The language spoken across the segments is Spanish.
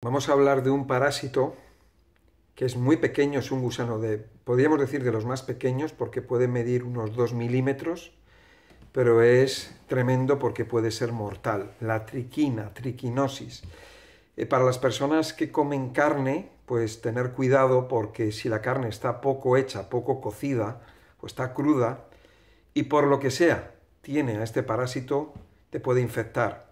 Vamos a hablar de un parásito que es muy pequeño, es un gusano de, podríamos decir, de los más pequeños porque puede medir unos 2 milímetros, pero es tremendo porque puede ser mortal, la triquina, triquinosis. Eh, para las personas que comen carne, pues tener cuidado porque si la carne está poco hecha, poco cocida o está cruda, y por lo que sea tiene a este parásito, te puede infectar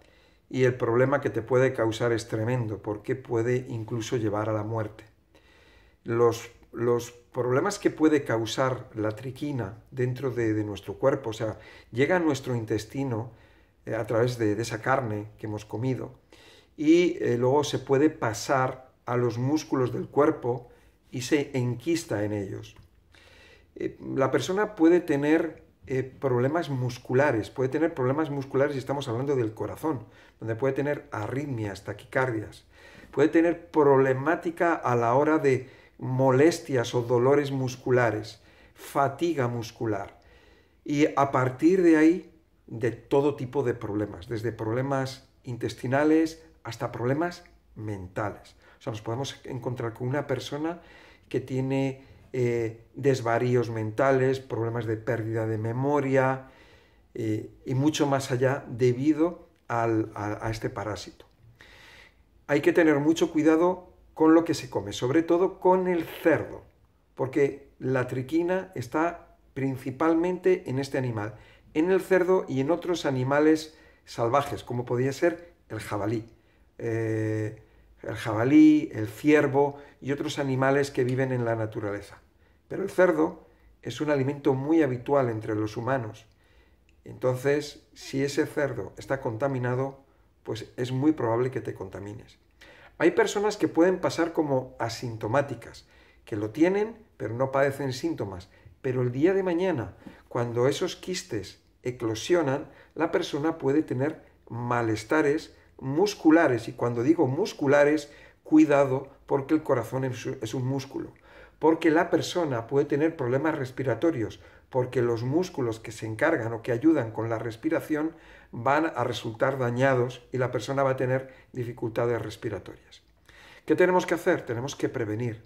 y el problema que te puede causar es tremendo porque puede incluso llevar a la muerte. Los, los problemas que puede causar la triquina dentro de, de nuestro cuerpo, o sea, llega a nuestro intestino eh, a través de, esa carne que hemos comido y eh, luego se puede pasar a los músculos del cuerpo y se enquista en ellos. Eh, la persona puede tener eh, problemas musculares, puede tener problemas musculares y estamos hablando del corazón, donde puede tener arritmias, taquicardias, puede tener problemática a la hora de molestias o dolores musculares, fatiga muscular. Y a partir de ahí, de todo tipo de problemas, desde problemas intestinales hasta problemas mentales. O sea, nos podemos encontrar con una persona que tiene eh, desvaríos mentales, problemas de pérdida de memoria eh, y mucho más allá debido a, este parásito. Hay que tener mucho cuidado con lo que se come, sobre todo con el cerdo, porque la triquina está principalmente en este animal, en el cerdo y en otros animales salvajes, como podría ser el jabalí, eh, el jabalí, el ciervo y otros animales que viven en la naturaleza. Pero el cerdo es un alimento muy habitual entre los humanos. Entonces, si ese cerdo está contaminado, pues es muy probable que te contamines. Hay personas que pueden pasar como asintomáticas, que lo tienen pero no padecen síntomas. Pero el día de mañana, cuando esos quistes eclosionan, la persona puede tener malestares musculares. Y cuando digo musculares, cuidado porque el corazón es un músculo. Porque la persona puede tener problemas respiratorios, porque los músculos que se encargan o que ayudan con la respiración van a resultar dañados y la persona va a tener dificultades respiratorias. ¿Qué tenemos que hacer? Tenemos que prevenir.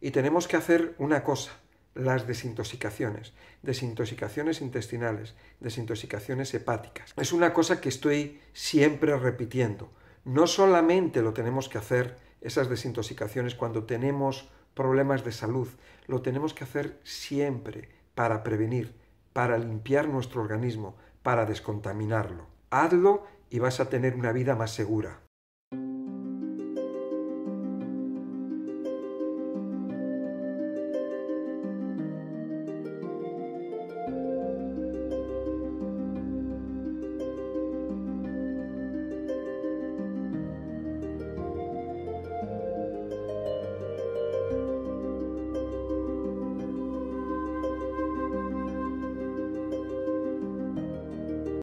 Y tenemos que hacer una cosa, las desintoxicaciones, desintoxicaciones intestinales, desintoxicaciones hepáticas. Es una cosa que estoy siempre repitiendo. No solamente lo tenemos que hacer esas desintoxicaciones cuando tenemos problemas de salud, lo tenemos que hacer siempre para prevenir, para limpiar nuestro organismo, para descontaminarlo. Hazlo y vas a tener una vida más segura.